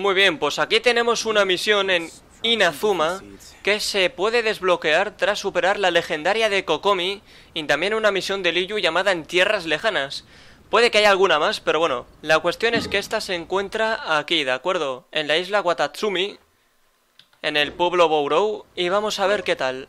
Muy bien, pues aquí tenemos una misión en Inazuma que se puede desbloquear tras superar la legendaria de Kokomi y también una misión de Liyu llamada En Tierras Lejanas. Puede que haya alguna más, pero bueno, la cuestión es que esta se encuentra aquí, ¿de acuerdo? En la isla Watatsumi, en el pueblo Bourou, y vamos a ver qué tal.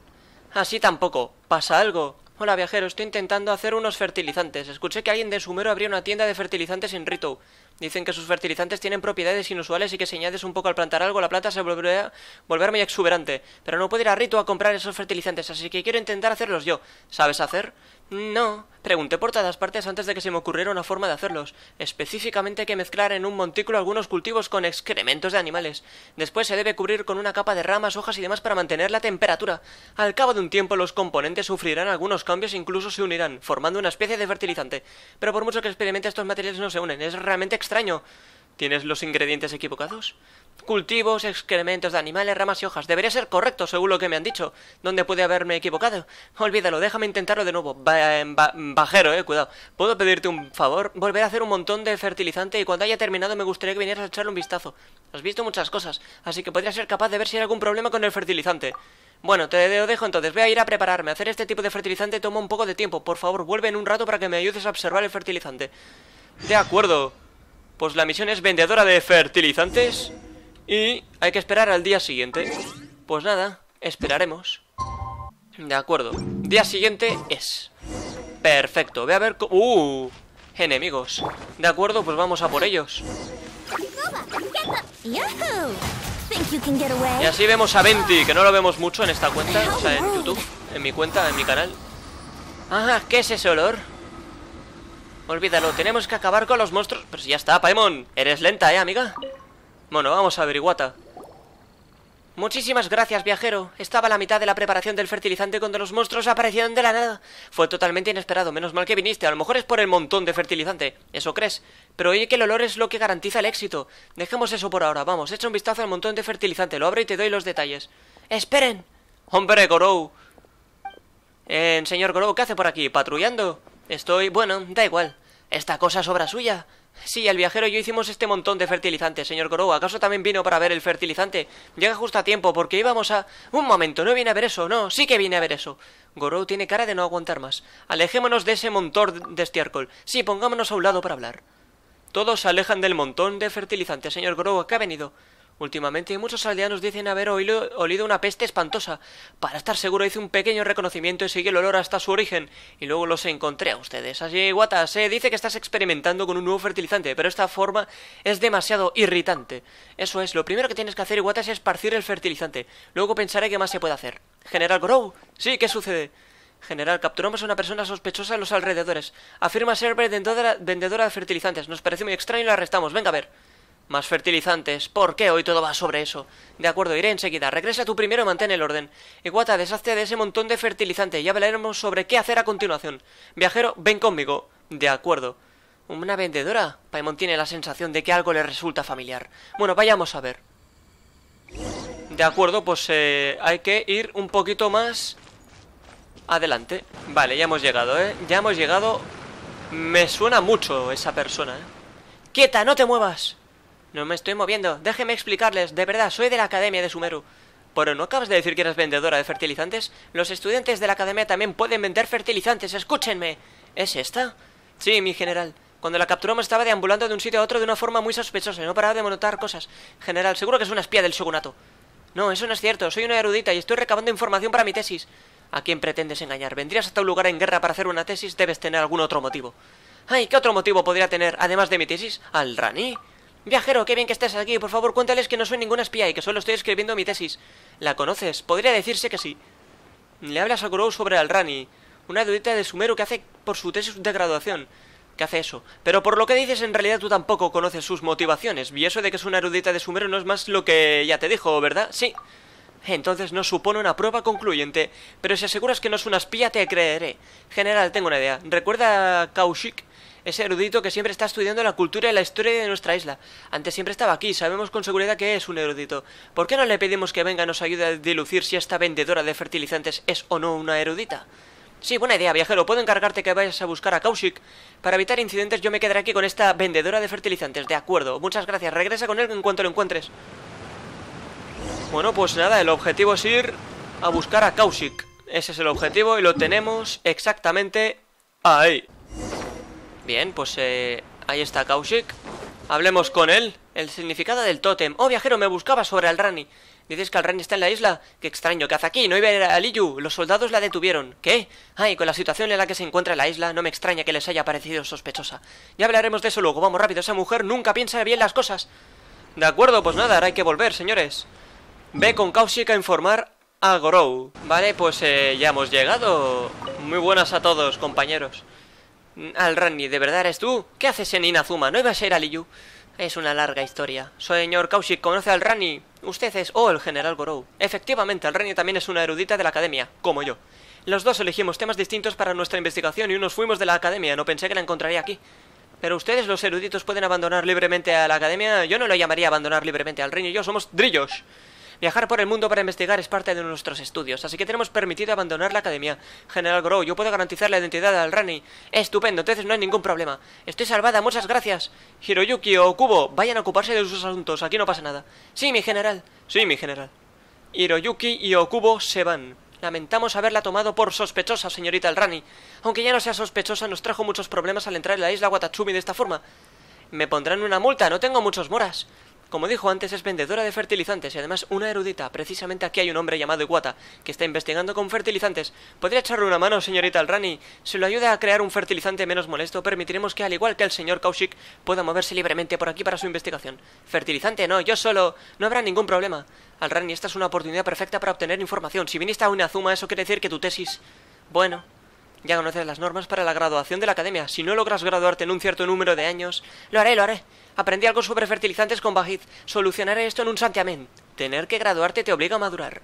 Así tampoco, pasa algo. Hola viajero, estoy intentando hacer unos fertilizantes. Escuché que alguien de Sumero abrió una tienda de fertilizantes en Rito. Dicen que sus fertilizantes tienen propiedades inusuales y que si añades un poco al plantar algo, la planta se volverá, muy exuberante. Pero no puedo ir a Rito a comprar esos fertilizantes, así que quiero intentar hacerlos yo. ¿Sabes hacer? No, pregunté por todas partes antes de que se me ocurriera una forma de hacerlos. Específicamente hay que mezclar en un montículo algunos cultivos con excrementos de animales. Después se debe cubrir con una capa de ramas, hojas y demás para mantener la temperatura. Al cabo de un tiempo los componentes sufrirán algunos cambios e incluso se unirán, formando una especie de fertilizante. Pero por mucho que experimente estos materiales no se unen, es realmente extraño. ¿Tienes los ingredientes equivocados? Cultivos, excrementos de animales, ramas y hojas. Debería ser correcto, según lo que me han dicho. ¿Dónde puede haberme equivocado? Olvídalo, déjame intentarlo de nuevo. Em, bajero, eh, cuidado. ¿Puedo pedirte un favor? Volver a hacer un montón de fertilizante y cuando haya terminado me gustaría que vinieras a echarle un vistazo. Has visto muchas cosas, así que podría ser capaz de ver si hay algún problema con el fertilizante. Bueno, te lo dejo entonces. Voy a ir a prepararme. Hacer este tipo de fertilizante toma un poco de tiempo. Por favor, vuelve en un rato para que me ayudes a observar el fertilizante. De acuerdo. Pues la misión es vendedora de fertilizantes y hay que esperar al día siguiente. Pues nada, esperaremos. De acuerdo. Día siguiente es. Perfecto. voy a ver ¡Uh! Enemigos. De acuerdo, pues vamos a por ellos. Y así vemos a Venti, que no lo vemos mucho en esta cuenta, o sea, en YouTube, en mi cuenta, en mi canal. Ah, ¿qué es ese olor? Olvídalo, tenemos que acabar con los monstruos. Pero si ya está, Paimon. Eres lenta, ¿eh, amiga? Bueno, vamos a averiguata. Muchísimas gracias, viajero. Estaba a la mitad de la preparación del fertilizante cuando los monstruos aparecieron de la nada. Fue totalmente inesperado, menos mal que viniste. A lo mejor es por el montón de fertilizante. Eso crees. Pero oye que el olor es lo que garantiza el éxito. Dejemos eso por ahora, vamos. Echa un vistazo al montón de fertilizante. Lo abro y te doy los detalles. ¡Esperen! ¡Hombre, Gorou! Eh, señor Gorou, ¿qué hace por aquí? ¿Patrullando? Estoy... bueno, da igual. ¿Esta cosa es obra suya? Sí, el viajero y yo hicimos este montón de fertilizantes, señor Gorou. ¿Acaso también vino para ver el fertilizante? Llega justo a tiempo, porque íbamos a... Un momento, no viene a ver eso, no, sí que viene a ver eso. Gorou tiene cara de no aguantar más. Alejémonos de ese montón de estiércol. Sí, pongámonos a un lado para hablar. Todos se alejan del montón de fertilizantes, señor Gorou. ¿Qué ha venido? Últimamente muchos aldeanos dicen haber oído, olido una peste espantosa. Para estar seguro hice un pequeño reconocimiento y sigue el olor hasta su origen, y luego los encontré a ustedes. Así, Wata, se eh, dice que estás experimentando con un nuevo fertilizante, pero esta forma es demasiado irritante. Eso es, lo primero que tienes que hacer, Wata, es esparcir el fertilizante. Luego pensaré qué más se puede hacer. General Grow, sí, ¿qué sucede? General, capturamos a una persona sospechosa en los alrededores. Afirma ser vendedora de fertilizantes. Nos parece muy extraño y la arrestamos. Venga a ver más fertilizantes. ¿Por qué hoy todo va sobre eso? De acuerdo, iré enseguida. Regresa tú primero, y mantén el orden. Iguata, deshazte de ese montón de fertilizante. Ya hablaremos sobre qué hacer a continuación. Viajero, ven conmigo. De acuerdo. ¿Una vendedora? Paimon tiene la sensación de que algo le resulta familiar. Bueno, vayamos a ver. De acuerdo, pues eh, hay que ir un poquito más adelante. Vale, ya hemos llegado, ¿eh? Ya hemos llegado. Me suena mucho esa persona, ¿eh? ¡Quieta, no te muevas! No me estoy moviendo, déjeme explicarles, de verdad, soy de la Academia de Sumeru. Pero no acabas de decir que eres vendedora de fertilizantes. Los estudiantes de la academia también pueden vender fertilizantes, escúchenme. ¿Es esta? Sí, mi general. Cuando la capturamos estaba deambulando de un sitio a otro de una forma muy sospechosa, no paraba de notar cosas. General, seguro que es una espía del shogunato. No, eso no es cierto, soy una erudita y estoy recabando información para mi tesis. ¿A quién pretendes engañar? ¿Vendrías hasta un lugar en guerra para hacer una tesis? Debes tener algún otro motivo. Ay, ¿qué otro motivo podría tener, además de mi tesis? ¿Al Rani? Viajero, qué bien que estés aquí. Por favor, cuéntales que no soy ninguna espía y que solo estoy escribiendo mi tesis. ¿La conoces? Podría decirse que sí. Le hablas a Kurou sobre Alrani, una erudita de Sumero que hace por su tesis de graduación. ¿Qué hace eso. Pero por lo que dices, en realidad tú tampoco conoces sus motivaciones. Y eso de que es una erudita de Sumero no es más lo que ya te dijo, ¿verdad? Sí. Entonces no supone una prueba concluyente, pero si aseguras que no es una espía te creeré. General, tengo una idea. ¿Recuerda a Kaushik? ese erudito que siempre está estudiando la cultura y la historia de nuestra isla. Antes siempre estaba aquí, sabemos con seguridad que es un erudito. ¿Por qué no le pedimos que venga y nos ayude a dilucir si esta vendedora de fertilizantes es o no una erudita? Sí, buena idea, viajero. Puedo encargarte que vayas a buscar a Kaushik. Para evitar incidentes, yo me quedaré aquí con esta vendedora de fertilizantes. De acuerdo, muchas gracias. Regresa con él en cuanto lo encuentres. Bueno, pues nada, el objetivo es ir a buscar a Kaushik. Ese es el objetivo y lo tenemos exactamente ahí. Bien, pues eh, ahí está Kaushik. Hablemos con él. El significado del tótem. Oh, viajero, me buscaba sobre el Rani. Dices que el Rani está en la isla. Qué extraño, ¿qué hace aquí? No iba a ir a Liyu. Los soldados la detuvieron. ¿Qué? Ay, con la situación en la que se encuentra la isla, no me extraña que les haya parecido sospechosa. Ya hablaremos de eso luego. Vamos rápido, esa mujer nunca piensa bien las cosas. De acuerdo, pues nada, ahora hay que volver, señores. Ve con Kaushik a informar a Gorou. Vale, pues eh, ya hemos llegado. Muy buenas a todos, compañeros. Al rani ¿de verdad eres tú? ¿Qué haces en Inazuma? ¿No ibas a a Liyu? Es una larga historia. Señor Kaushik, ¿conoce al Rani? Usted es... Oh, el general Gorou. Efectivamente, el Rani también es una erudita de la academia, como yo. Los dos elegimos temas distintos para nuestra investigación y unos fuimos de la academia, no pensé que la encontraría aquí. Pero ustedes, los eruditos, pueden abandonar libremente a la academia. Yo no lo llamaría abandonar libremente al Rani, yo somos drillos. Viajar por el mundo para investigar es parte de nuestros estudios, así que tenemos permitido abandonar la academia. General Grow, yo puedo garantizar la identidad al Rani. Estupendo, entonces no hay ningún problema. Estoy salvada, muchas gracias. Hiroyuki y Okubo, vayan a ocuparse de sus asuntos, aquí no pasa nada. Sí, mi general. Sí, mi general. Hiroyuki y Okubo se van. Lamentamos haberla tomado por sospechosa, señorita Rani. Aunque ya no sea sospechosa, nos trajo muchos problemas al entrar en la isla Watatsumi de esta forma. Me pondrán una multa, no tengo muchos moras como dijo antes, es vendedora de fertilizantes y además una erudita. Precisamente aquí hay un hombre llamado Iwata que está investigando con fertilizantes. ¿Podría echarle una mano, señorita Alrani? Si lo ayuda a crear un fertilizante menos molesto, permitiremos que, al igual que el señor Kaushik, pueda moverse libremente por aquí para su investigación. Fertilizante, no, yo solo. No habrá ningún problema. Alrani, esta es una oportunidad perfecta para obtener información. Si viniste a una Zuma, eso quiere decir que tu tesis... Bueno, ya conoces las normas para la graduación de la academia. Si no logras graduarte en un cierto número de años... Lo haré, lo haré. Aprendí algo sobre fertilizantes con bajiz. Solucionaré esto en un santiamén. Tener que graduarte te obliga a madurar.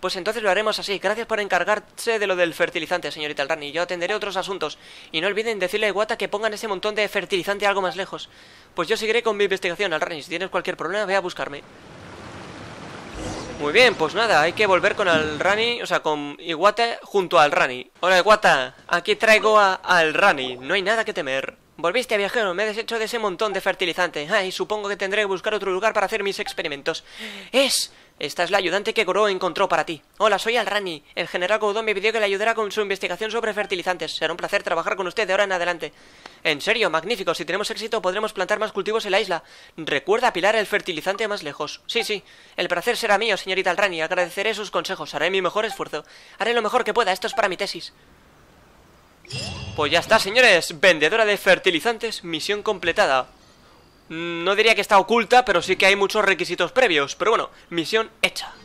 Pues entonces lo haremos así. Gracias por encargarse de lo del fertilizante, señorita Alrani. Yo atenderé otros asuntos. Y no olviden decirle a Iwata que pongan ese montón de fertilizante algo más lejos. Pues yo seguiré con mi investigación, Alrani. Si tienes cualquier problema, ve a buscarme. Muy bien, pues nada, hay que volver con el Rani, o sea, con Iguate, junto al Rani. Hola Iguata, aquí traigo al Rani, no hay nada que temer. Volviste, a viajero, me he deshecho de ese montón de fertilizante. Ay, supongo que tendré que buscar otro lugar para hacer mis experimentos. Es esta es la ayudante que Goro encontró para ti. Hola, soy Alrani. El general Goudon me pidió que le ayudara con su investigación sobre fertilizantes. Será un placer trabajar con usted de ahora en adelante. En serio, magnífico. Si tenemos éxito, podremos plantar más cultivos en la isla. Recuerda apilar el fertilizante más lejos. Sí, sí. El placer será mío, señorita Alrani. Agradeceré sus consejos. Haré mi mejor esfuerzo. Haré lo mejor que pueda. Esto es para mi tesis. Pues ya está, señores. Vendedora de fertilizantes, misión completada. Mm, no diría que está oculta, pero sí que hay muchos requisitos previos. Pero bueno, misión hecha.